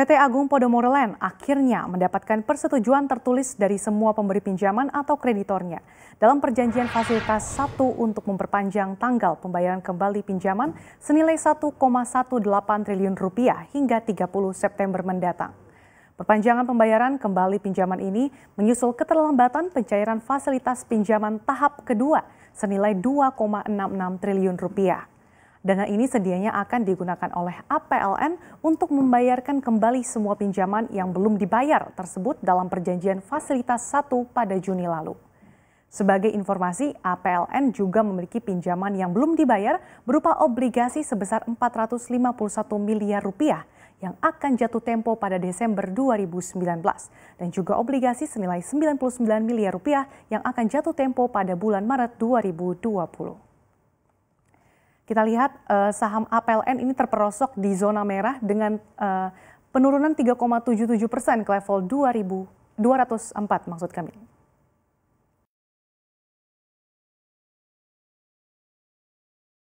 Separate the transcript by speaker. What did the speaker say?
Speaker 1: PT Agung Podomoro Land akhirnya mendapatkan persetujuan tertulis dari semua pemberi pinjaman atau kreditornya dalam perjanjian fasilitas satu untuk memperpanjang tanggal pembayaran kembali pinjaman senilai 1,18 triliun rupiah hingga 30 September mendatang. Perpanjangan pembayaran kembali pinjaman ini menyusul keterlambatan pencairan fasilitas pinjaman tahap kedua senilai 2,66 triliun rupiah. Dana ini sedianya akan digunakan oleh APLN untuk membayarkan kembali semua pinjaman yang belum dibayar tersebut dalam perjanjian fasilitas 1 pada Juni lalu. Sebagai informasi, APLN juga memiliki pinjaman yang belum dibayar berupa obligasi sebesar 451 miliar rupiah yang akan jatuh tempo pada Desember 2019 dan juga obligasi senilai 99 miliar rupiah yang akan jatuh tempo pada bulan Maret 2020. Kita lihat uh, saham APLN ini terperosok di zona merah dengan uh, penurunan 3,77 persen ke level 2.204, maksud
Speaker 2: kami.